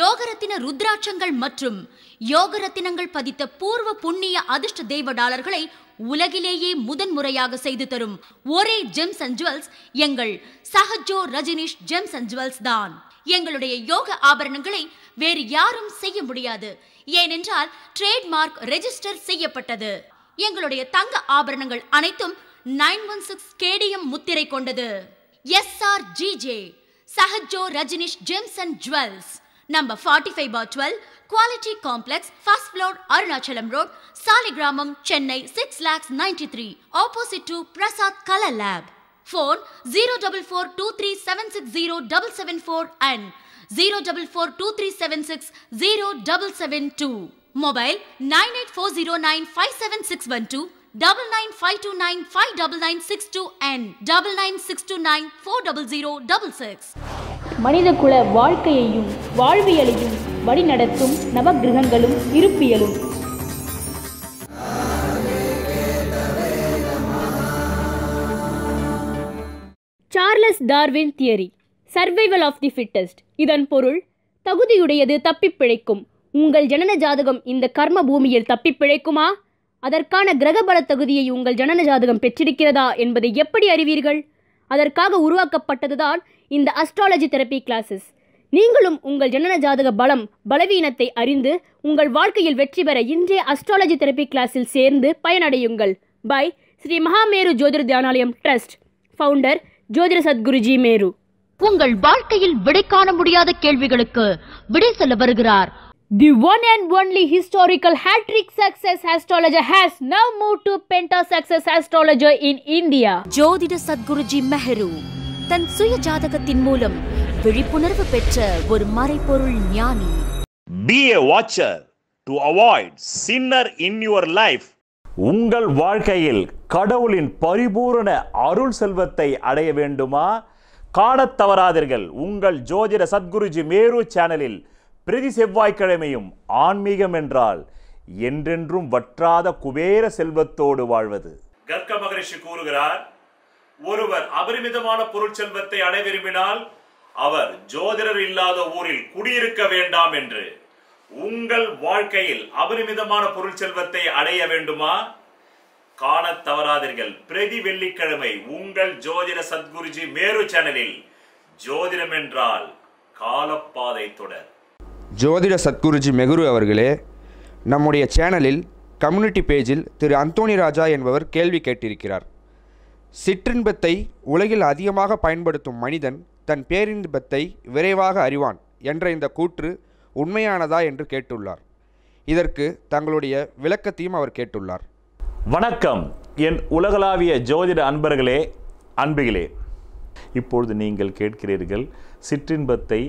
யோகரத்தின ருத்ராட்சங்கள் மற்றும் யோகரத்தினங்கள் பதித்த பூர்வ புண்ணிய அதிர்ஷ்ட தெய்வ டாலர்களை உலகிலேயே முதன்முறையாக செய்து தரும் ஒரே ஜெம்ஸ் அண்ட் ஜுவல்ஸ் எங்கள் Sahajo Rajnish gems and jewels தான் எங்களுடைய யோக ஆபரணங்களை வேறு யாரும் செய்ய முடியாது ஏனென்றால் ட்ரேட்மார்க் ரெஜிஸ்டர் செய்யப்பட்டது எங்களுடைய தங்க ஆபரணங்கள் அனைத்தும் நைன் ஒன் சிக்ஸ் கேடிஎம் முத்திரை கொண்டது S R G J Sahajo Rajnish gems and jewels Number 45 bar 12, Quality Complex, first floor, Arunachalam Road, Saligramam, Chennai 6 lakhs 93, opposite to Prasad Color Lab. Phone 04423760774 and 04423760772. Mobile 984095761. Double nine five two nine five double nine six two and double nine six two nine four double zero double six. மனிதகுல வாழ்க்கையையும் வாழ்வியலையும் வழிநடத்தும் நவகிரகங்களும் இருப்பியலும் Charles Darwin theory survival of the fittest இதன் பொருள் தகுதியுடையது தப்பிப்பிழைக்கும் உங்கள் ஜனன ஜாதகம் இந்த கர்ம பூமியில் தப்பிப்பிழைக்குமா அதற்கான கிரகபல தகுதியை உங்கள் ஜனன ஜாதகம் பெற்றிருக்கிறதா என்பதை எப்படி அறிவீர்கள் அதற்காக உருவாக்கப்பட்டதுதான் இந்த அஸ்ட்ராலஜி தெரப்பி கிளாஸஸ் நீங்களும் உங்கள் ஜனன ஜாதக பலம் பலவீனத்தை அறிந்து உங்கள் வாழ்க்கையில் வெற்றி பெற இன்றைய அஸ்ட்ராலஜி தெரப்பி கிளாஸில் சேர்ந்து பயனடையுங்கள் பை ஸ்ரீ மகாமேரு ஜோதிட தியானாலயம் ட்ரஸ்ட் ஃபவுண்டர் ஜோதிட சத்குருஜி மேரு உங்கள் வாழ்க்கையில் விடை காண முடியாத கேள்விகளுக்கு விடை சொல்ல வருகிறார் The one and only historical hat-trick success astrologer has now moved to Penta Success Astrologer in India. Sadguruji Sadguruji Mehru. தன் சுய ஜாதகத்தின் மூலம் விழிப்புணர்வு பெற்ற ஒரு மறைபொருள் ஞானி be a watcher to avoid sinner in your life உங்கள் வாழ்க்கையில் கடவுளின் பரிபூரண அருள் செல்வத்தை அடைய வேண்டுமா காணத் தவறாதீர்கள் உங்கள் ஜோதிட சத்குருஜி மேரு சேனலில் பிரதி செவ்வாய்க்கிழமையும் ஆன்மீகம் என்றால் என்றென்றும் வற்றாத குபேர செல்வத்தோடு வாழ்வது கர்க்க மகரிஷி கூறுகிறார் ஒருவர் அபரிமிதமான பொருள் செல்வத்தை அடை விரும்பினால் அவர் ஜோதிடர் இல்லாத ஊரில் குடியிருக்க வேண்டாம் என்று உங்கள் வாழ்க்கையில் அபரிமிதமான பொருள் செல்வத்தை அடைய வேண்டுமா காண தவறாதீர்கள் பிரதி வெள்ளிக்கிழமை உங்கள் ஜோதிட சத்குருஜி மேரு சேனலில் ஜோதிடம் என்றால் காலப்பாதை தொடர் ஜோதிட சத்குருஜி மெகுரு அவர்களே நம்முடைய சேனலில் கம்யூனிட்டி பேஜில் திரு அந்தோணி ராஜா என்பவர் கேள்வி கேட்டிருக்கிறார் சிற்றின்பத்தை உலகில் அதிகமாக பயன்படுத்தும் மனிதன் தன் பேரின்பத்தை விரைவாக அறிவான் என்ற இந்த கூற்று உண்மையானதா என்று கேட்டுள்ளார் இதற்கு தங்களுடைய விளக்கத்தையும் அவர் கேட்டுள்ளார் வணக்கம் என் உலகளாவிய ஜோதிட அன்பர்களே அன்பிகளே இப்பொழுது நீங்கள் கேட்கிறீர்கள் சிற்றின்பத்தை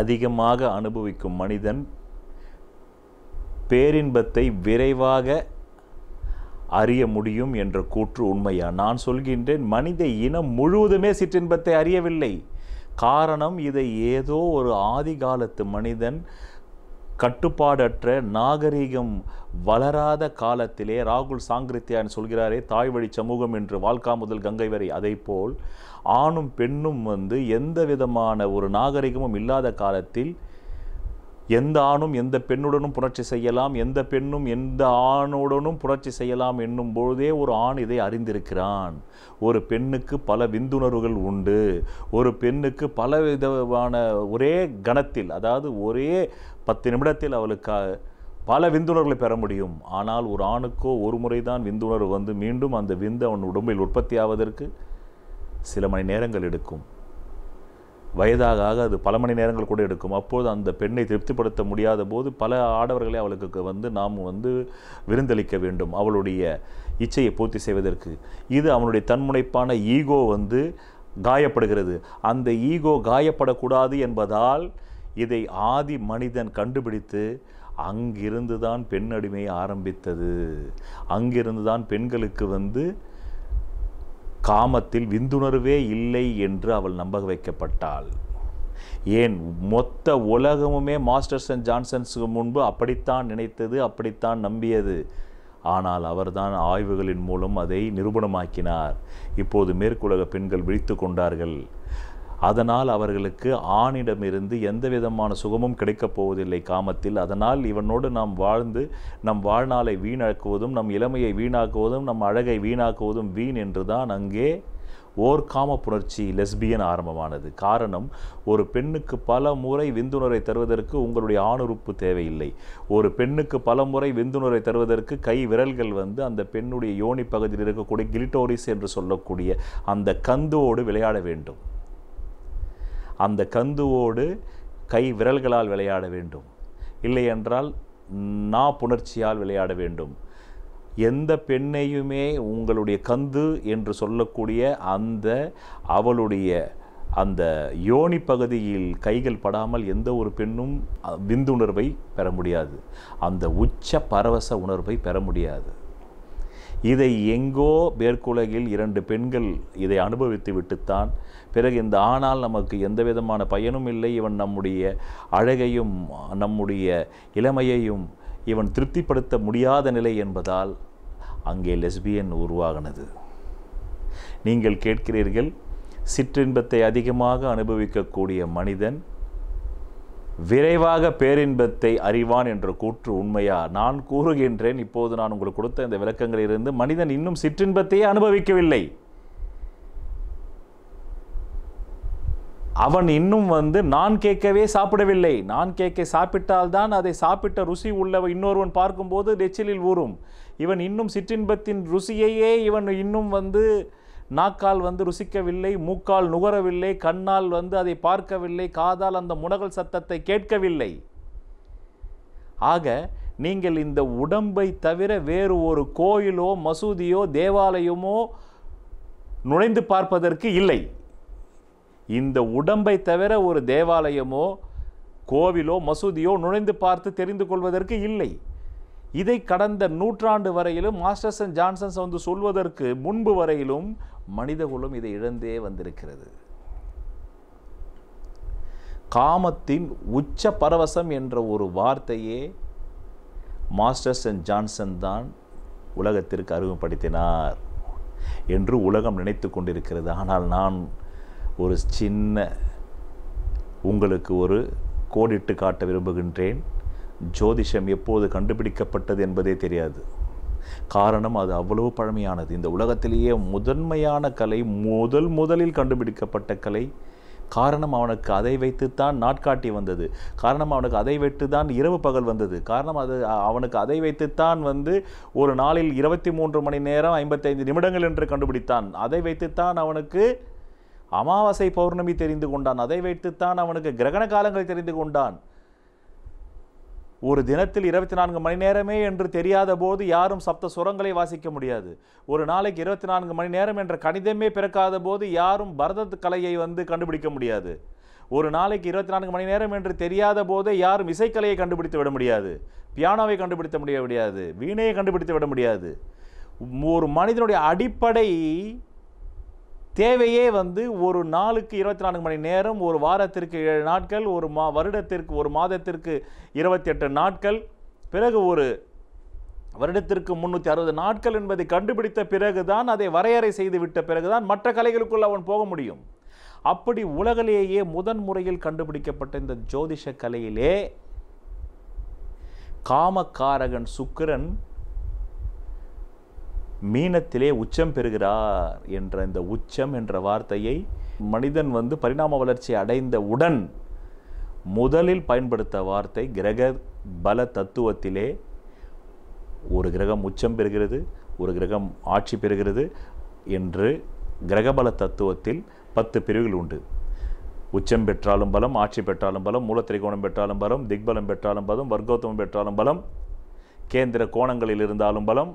அதிகமாக அனுபவிக்கும் மனிதன் பேரின்பத்தை விரைவாக அறிய முடியும் என்ற கூற்று உண்மையா நான் சொல்கின்றேன் மனித இனம் முழுவதுமே சிற்றின்பத்தை அறியவில்லை காரணம் இதை ஏதோ ஒரு ஆதிகாலத்து மனிதன் கட்டுப்பாடற்ற நாகரீகம் வளராத காலத்திலே ராகுல் சாங்கிருத்தியான் சொல்கிறாரே தாய் வழி சமூகம் என்று வாழ்க்கா முதல் கங்கை வரை அதை போல் ஆணும் பெண்ணும் வந்து எந்த விதமான ஒரு நாகரிகமும் இல்லாத காலத்தில் எந்த ஆணும் எந்த பெண்ணுடனும் புணர்ச்சி செய்யலாம் எந்த பெண்ணும் எந்த ஆணுடனும் புணர்ச்சி செய்யலாம் என்னும் பொழுதே ஒரு ஆண் இதை அறிந்திருக்கிறான் ஒரு பெண்ணுக்கு பல விந்துணர்வுகள் உண்டு ஒரு பெண்ணுக்கு பல விதமான ஒரே கணத்தில் அதாவது ஒரே பத்து நிமிடத்தில் அவளுக்கு பல விந்துணர்வுகளை பெற முடியும் ஆனால் ஒரு ஆணுக்கோ ஒரு முறை தான் விந்துணர்வு வந்து மீண்டும் அந்த விந்து அவன் உடம்பில் உற்பத்தி ஆவதற்கு சில மணி நேரங்கள் எடுக்கும் வயதாக ஆக அது பல மணி நேரங்கள் கூட எடுக்கும் அப்போது அந்த பெண்ணை திருப்திப்படுத்த முடியாத போது பல ஆடவர்களை அவளுக்கு வந்து நாம் வந்து விருந்தளிக்க வேண்டும் அவளுடைய இச்சையை பூர்த்தி செய்வதற்கு இது அவனுடைய தன்முனைப்பான ஈகோ வந்து காயப்படுகிறது அந்த ஈகோ காயப்படக்கூடாது என்பதால் இதை ஆதி மனிதன் கண்டுபிடித்து அங்கிருந்து தான் பெண் அடிமையை ஆரம்பித்தது அங்கிருந்து தான் பெண்களுக்கு வந்து காமத்தில் விந்துணர்வே இல்லை என்று அவள் நம்ப வைக்கப்பட்டாள் ஏன் மொத்த உலகமுமே மாஸ்டர்ஸ் அண்ட் ஜான்சன்ஸுக்கு முன்பு அப்படித்தான் நினைத்தது அப்படித்தான் நம்பியது ஆனால் அவர்தான் ஆய்வுகளின் மூலம் அதை நிரூபணமாக்கினார் இப்போது மேற்குலக பெண்கள் விழித்து கொண்டார்கள் அதனால் அவர்களுக்கு ஆணிடமிருந்து எந்த விதமான சுகமும் கிடைக்கப் போவதில்லை காமத்தில் அதனால் இவனோடு நாம் வாழ்ந்து நம் வாழ்நாளை வீணாக்குவதும் நம் இளமையை வீணாக்குவதும் நம் அழகை வீணாக்குவதும் வீண் என்றுதான் அங்கே ஓர் காம புணர்ச்சி லெஸ்பியன் ஆரம்பமானது காரணம் ஒரு பெண்ணுக்கு பல முறை விந்துணரை தருவதற்கு உங்களுடைய ஆணுறுப்பு தேவையில்லை ஒரு பெண்ணுக்கு பல முறை விந்துணரை தருவதற்கு கை விரல்கள் வந்து அந்த பெண்ணுடைய யோனி பகுதியில் இருக்கக்கூடிய கிலிட்டோரிஸ் என்று சொல்லக்கூடிய அந்த கந்தோடு விளையாட வேண்டும் அந்த கந்துவோடு கை விரல்களால் விளையாட வேண்டும் இல்லை என்றால் நா புணர்ச்சியால் விளையாட வேண்டும் எந்த பெண்ணையுமே உங்களுடைய கந்து என்று சொல்லக்கூடிய அந்த அவளுடைய அந்த யோனி பகுதியில் கைகள் படாமல் எந்த ஒரு பெண்ணும் விந்துணர்வை பெற முடியாது அந்த உச்ச பரவச உணர்வை பெற முடியாது இதை எங்கோ மேற்குலகில் இரண்டு பெண்கள் இதை அனுபவித்து விட்டுத்தான் பிறகு இந்த ஆனால் நமக்கு எந்த விதமான பயனும் இல்லை இவன் நம்முடைய அழகையும் நம்முடைய இளமையையும் இவன் திருப்திப்படுத்த முடியாத நிலை என்பதால் அங்கே லெஸ்பியன் உருவாகினது நீங்கள் கேட்கிறீர்கள் சிற்றின்பத்தை அதிகமாக அனுபவிக்கக்கூடிய மனிதன் விரைவாக பேரின்பத்தை அறிவான் என்ற கூற்று உண்மையா நான் கூறுகின்றேன் இப்போது நான் உங்களுக்கு கொடுத்த இந்த விளக்கங்களிலிருந்து மனிதன் இன்னும் சிற்றின்பத்தையே அனுபவிக்கவில்லை அவன் இன்னும் வந்து நான் கேட்கவே சாப்பிடவில்லை நான் கேட்க சாப்பிட்டால்தான் அதை சாப்பிட்ட ருசி உள்ளவன் இன்னொருவன் பார்க்கும்போது நெச்சிலில் ஊறும் இவன் இன்னும் சிற்றின்பத்தின் ருசியையே இவன் இன்னும் வந்து நாக்கால் வந்து ருசிக்கவில்லை மூக்கால் நுகரவில்லை கண்ணால் வந்து அதை பார்க்கவில்லை காதால் அந்த முனகல் சத்தத்தை கேட்கவில்லை ஆக நீங்கள் இந்த உடம்பை தவிர வேறு ஒரு கோயிலோ மசூதியோ தேவாலயமோ நுழைந்து பார்ப்பதற்கு இல்லை இந்த உடம்பை தவிர ஒரு தேவாலயமோ கோவிலோ மசூதியோ நுழைந்து பார்த்து தெரிந்து கொள்வதற்கு இல்லை இதை கடந்த நூற்றாண்டு வரையிலும் மாஸ்டர்ஸ் அண்ட் ஜான்சன்ஸ் வந்து சொல்வதற்கு முன்பு வரையிலும் மனிதகுலம் இதை இழந்தே வந்திருக்கிறது காமத்தின் உச்ச பரவசம் என்ற ஒரு வார்த்தையே மாஸ்டர்ஸ் அண்ட் ஜான்சன் தான் உலகத்திற்கு அறிமுகப்படுத்தினார் என்று உலகம் நினைத்து கொண்டிருக்கிறது ஆனால் நான் ஒரு சின்ன உங்களுக்கு ஒரு கோடிட்டு காட்ட விரும்புகின்றேன் ஜோதிஷம் எப்போது கண்டுபிடிக்கப்பட்டது என்பதே தெரியாது காரணம் அது அவ்வளவு பழமையானது இந்த உலகத்திலேயே முதன்மையான கலை முதல் முதலில் கண்டுபிடிக்கப்பட்ட கலை காரணம் அவனுக்கு அதை வைத்துத்தான் நாட்காட்டி வந்தது காரணம் அவனுக்கு அதை வைத்து தான் இரவு பகல் வந்தது காரணம் அது அவனுக்கு அதை வைத்துத்தான் வந்து ஒரு நாளில் இருபத்தி மூன்று மணி நேரம் ஐம்பத்தைந்து நிமிடங்கள் என்று கண்டுபிடித்தான் அதை வைத்துத்தான் அவனுக்கு அமாவாசை பௌர்ணமி தெரிந்து கொண்டான் அதை வைத்துத்தான் அவனுக்கு கிரகண காலங்கள் தெரிந்து கொண்டான் ஒரு தினத்தில் இருபத்தி நான்கு மணி நேரமே என்று தெரியாத போது யாரும் சப்த சுரங்களை வாசிக்க முடியாது ஒரு நாளைக்கு இருபத்தி நான்கு மணி நேரம் என்ற கணிதமே பிறக்காத போது யாரும் பரத கலையை வந்து கண்டுபிடிக்க முடியாது ஒரு நாளைக்கு இருபத்தி நான்கு மணி நேரம் என்று தெரியாத போதே யாரும் இசைக்கலையை கண்டுபிடித்து விட முடியாது பியானோவை கண்டுபிடித்த முடிய முடியாது வீணையை கண்டுபிடித்து விட முடியாது ஒரு மனிதனுடைய அடிப்படை தேவையே வந்து ஒரு நாளுக்கு இருபத்தி நான்கு மணி நேரம் ஒரு வாரத்திற்கு ஏழு நாட்கள் ஒரு மா வருடத்திற்கு ஒரு மாதத்திற்கு இருபத்தி எட்டு நாட்கள் பிறகு ஒரு வருடத்திற்கு முந்நூற்றி அறுபது நாட்கள் என்பதை கண்டுபிடித்த பிறகுதான் அதை வரையறை செய்துவிட்ட பிறகுதான் மற்ற கலைகளுக்குள் அவன் போக முடியும் அப்படி உலகிலேயே முதன் முறையில் கண்டுபிடிக்கப்பட்ட இந்த ஜோதிஷ கலையிலே காமக்காரகன் சுக்கிரன் மீனத்திலே உச்சம் பெறுகிறார் என்ற இந்த உச்சம் என்ற வார்த்தையை மனிதன் வந்து பரிணாம வளர்ச்சி அடைந்த உடன் முதலில் பயன்படுத்த வார்த்தை கிரக பல தத்துவத்திலே ஒரு கிரகம் உச்சம் பெறுகிறது ஒரு கிரகம் ஆட்சி பெறுகிறது என்று கிரகபல தத்துவத்தில் பத்து பிரிவுகள் உண்டு உச்சம் பெற்றாலும் பலம் ஆட்சி பெற்றாலும் பலம் மூலத்திரிகோணம் பெற்றாலும் பலம் திக்பலம் பெற்றாலும் பலம் வர்க்கோத்தமம் பெற்றாலும் பலம் கேந்திர கோணங்களில் இருந்தாலும் பலம்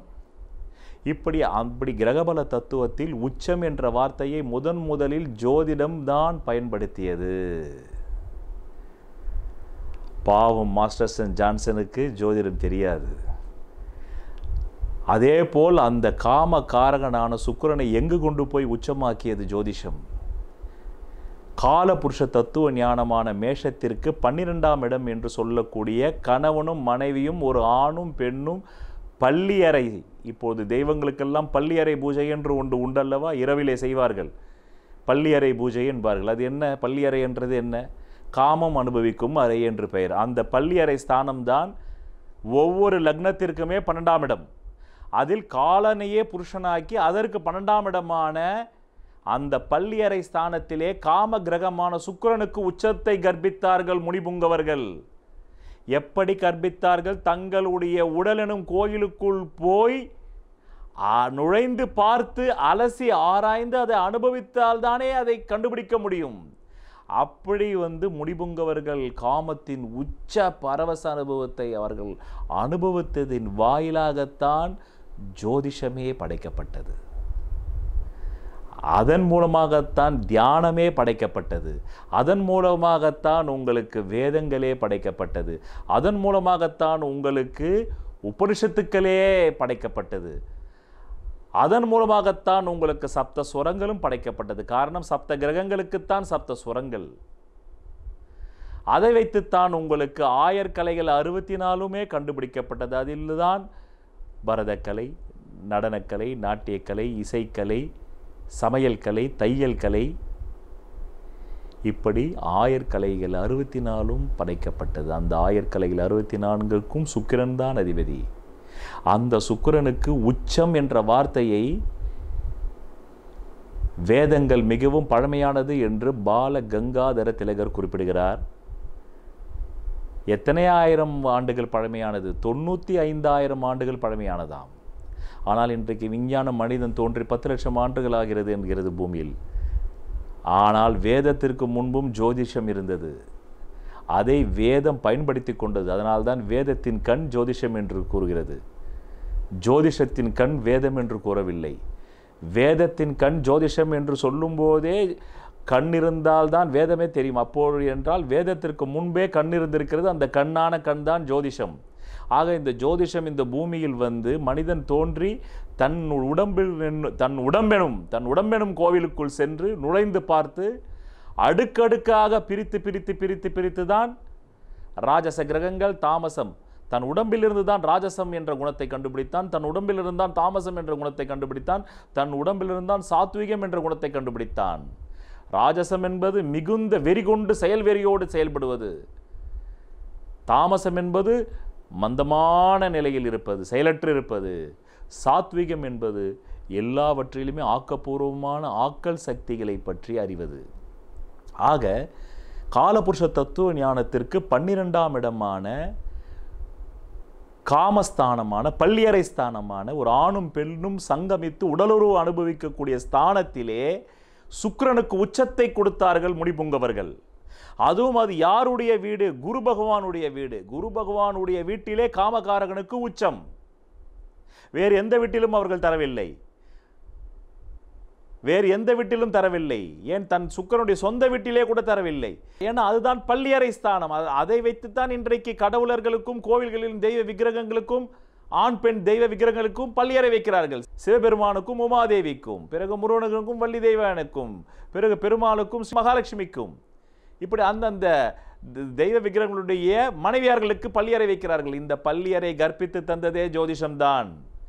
இப்படி அப்படி கிரகபல தத்துவத்தில் உச்சம் என்ற வார்த்தையை முதன் முதலில் ஜோதிடம் தான் பயன்படுத்தியது பாவம் மாஸ்டர்ஸ் அண்ட் ஜான்சனுக்கு ஜோதிடம் தெரியாது அதே போல் அந்த காம காரகனான சுக்கரனை எங்கு கொண்டு போய் உச்சமாக்கியது ஜோதிஷம் காலபுருஷ தத்துவ ஞானமான மேஷத்திற்கு பன்னிரெண்டாம் இடம் என்று சொல்லக்கூடிய கணவனும் மனைவியும் ஒரு ஆணும் பெண்ணும் பள்ளியறை இப்போது தெய்வங்களுக்கெல்லாம் பள்ளியறை பூஜை என்று ஒன்று உண்டல்லவா இரவிலே செய்வார்கள் பள்ளியறை பூஜை என்பார்கள் அது என்ன பள்ளியறை என்றது என்ன காமம் அனுபவிக்கும் அறை என்று பெயர் அந்த பள்ளியறை ஸ்தானம்தான் ஒவ்வொரு லக்னத்திற்குமே பன்னெண்டாம் இடம் அதில் காலனையே புருஷனாக்கி அதற்கு பன்னெண்டாம் இடமான அந்த பள்ளியறை ஸ்தானத்திலே காம கிரகமான சுக்கரனுக்கு உச்சத்தை கர்ப்பித்தார்கள் முனிபுங்கவர்கள் எப்படி கற்பித்தார்கள் தங்களுடைய உடலெனும் கோயிலுக்குள் போய் நுழைந்து பார்த்து அலசி ஆராய்ந்து அதை அனுபவித்தால்தானே அதை கண்டுபிடிக்க முடியும் அப்படி வந்து முடிபுங்கவர்கள் காமத்தின் உச்ச பரவச அனுபவத்தை அவர்கள் அனுபவித்ததின் வாயிலாகத்தான் ஜோதிஷமே படைக்கப்பட்டது அதன் மூலமாகத்தான் தியானமே படைக்கப்பட்டது அதன் மூலமாகத்தான் உங்களுக்கு வேதங்களே படைக்கப்பட்டது அதன் மூலமாகத்தான் உங்களுக்கு உபனிஷத்துக்களே படைக்கப்பட்டது அதன் மூலமாகத்தான் உங்களுக்கு சப்த சுரங்களும் படைக்கப்பட்டது காரணம் சப்த கிரகங்களுக்குத்தான் சப்த சுரங்கள் அதை வைத்துத்தான் உங்களுக்கு ஆயர்கலைகள் அறுபத்தி நாலுமே கண்டுபிடிக்கப்பட்டது தான் பரதக்கலை நடனக்கலை நாட்டியக்கலை இசைக்கலை சமையல் கலை தையல் கலை இப்படி ஆயர்கலைகள் அறுபத்தி நாலும் படைக்கப்பட்டது அந்த ஆயர்கலைகள் அறுபத்தி நான்குக்கும் சுக்கிரன் தான் அதிபதி அந்த சுக்கிரனுக்கு உச்சம் என்ற வார்த்தையை வேதங்கள் மிகவும் பழமையானது என்று பால கங்காதர திலகர் குறிப்பிடுகிறார் எத்தனை ஆயிரம் ஆண்டுகள் பழமையானது தொண்ணூற்றி ஐந்தாயிரம் ஆண்டுகள் பழமையானதாம் ஆனால் இன்றைக்கு விஞ்ஞான மனிதன் தோன்றி பத்து லட்சம் ஆண்டுகள் ஆகிறது என்கிறது பூமியில் ஆனால் வேதத்திற்கு முன்பும் ஜோதிஷம் இருந்தது அதை வேதம் பயன்படுத்தி கொண்டது அதனால்தான் வேதத்தின் கண் ஜோதிஷம் என்று கூறுகிறது ஜோதிஷத்தின் கண் வேதம் என்று கூறவில்லை வேதத்தின் கண் ஜோதிஷம் என்று சொல்லும்போதே கண் இருந்தால்தான் வேதமே தெரியும் அப்போது என்றால் வேதத்திற்கு முன்பே கண் இருந்திருக்கிறது அந்த கண்ணான கண் தான் ஜோதிஷம் ஆக இந்த ஜோதிஷம் இந்த பூமியில் வந்து மனிதன் தோன்றி தன் உடம்பில் தன் உடம்பெனும் தன் உடம்பெனும் கோவிலுக்குள் சென்று நுழைந்து பார்த்து அடுக்கடுக்காக பிரித்து பிரித்து பிரித்து பிரித்து தான் ராஜச கிரகங்கள் தாமசம் தன் உடம்பிலிருந்து தான் ராஜசம் என்ற குணத்தை கண்டுபிடித்தான் தன் உடம்பிலிருந்து தான் தாமசம் என்ற குணத்தை கண்டுபிடித்தான் தன் உடம்பிலிருந்தான் தான் சாத்விகம் என்ற குணத்தை கண்டுபிடித்தான் ராஜசம் என்பது மிகுந்த வெறி கொண்டு செயல்வெறியோடு செயல்படுவது தாமசம் என்பது மந்தமான நிலையில் இருப்பது செயலற்று இருப்பது சாத்விகம் என்பது எல்லாவற்றிலுமே ஆக்கப்பூர்வமான ஆக்கல் சக்திகளை பற்றி அறிவது ஆக காலபுருஷ தத்துவ ஞானத்திற்கு பன்னிரெண்டாம் இடமான காமஸ்தானமான பள்ளியறை ஸ்தானமான ஒரு ஆணும் பெண்ணும் சங்கமித்து உடலுறவு அனுபவிக்கக்கூடிய ஸ்தானத்திலே சுக்கரனுக்கு உச்சத்தை கொடுத்தார்கள் முடிபுங்கவர்கள் அதுவும் அது யாருடைய வீடு குரு பகவானுடைய வீடு குரு பகவானுடைய வீட்டிலே காமகாரகனுக்கு உச்சம் வேறு எந்த வீட்டிலும் அவர்கள் தரவில்லை வேறு எந்த வீட்டிலும் தரவில்லை ஏன் தன் சுக்கரனுடைய சொந்த வீட்டிலே கூட தரவில்லை ஏன்னா அதுதான் பள்ளியறை ஸ்தானம் அதை வைத்துத்தான் இன்றைக்கு கடவுளர்களுக்கும் கோவில்களிலும் தெய்வ விக்கிரகங்களுக்கும் ஆண் பெண் தெய்வ விக்கிரகங்களுக்கும் பள்ளியறை வைக்கிறார்கள் சிவபெருமானுக்கும் உமாதேவிக்கும் பிறகு முருகனுக்கும் வள்ளி தெய்வனுக்கும் பிறகு பெருமாளுக்கும் மகாலட்சுமிக்கும் இப்படி அந்தந்த தெய்வ விக்கிரகங்களுடைய மனைவியார்களுக்கு பள்ளியறை வைக்கிறார்கள் இந்த பள்ளியறை கற்பித்து தந்ததே ஜோதிஷம்தான்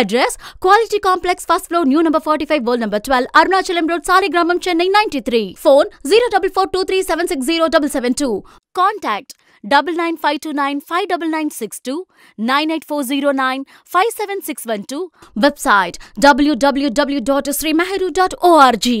address quality complex first floor new number forty five old number twelve Arunachalam road Saligramam Chennai ninety three phone zero double four two three seven six zero double seven two contact double nine five two nine five double nine six two nine eight four zero nine five seven six one two website డబ్ల్యూడబ్ల్యూడబ్ల్యూ dot Shri Mehru dot ORG